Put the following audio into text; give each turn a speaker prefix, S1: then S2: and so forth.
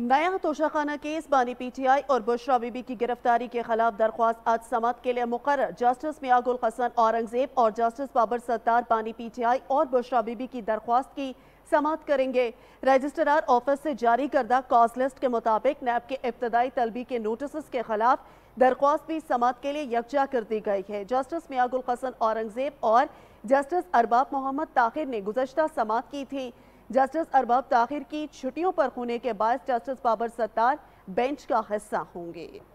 S1: नया तोशाखाना केस बानी पीटीआई और बुशरा बीबी की गिरफ्तारी के खिलाफ दरख्वास्त आज समाप्त के लिए मुकर जस्टिस मियागुल हसन औरंगजेब और जस्टिस बाबर सत्तार बानी पीटीआई और बुशरा बीबी की दरख्वास्त की समात करेंगे रजिस्ट्रार ऑफिस से जारी करदा कॉज लिस्ट के मुताबिक नैब के इब्तदाई तलबी के नोटिस के खिलाफ दरख्वास्त भी समात के लिए यकजा कर दी गई है जस्टिस मियागुल हसन औरंगजेब और जस्टिस अरबाब मोहम्मद ताखिर ने गुजशत समात की थी जस्टिस अरबाब ताखिर की छुट्टियों पर होने के बाद जस्टिस बाबर सत्तार बेंच का हिस्सा होंगे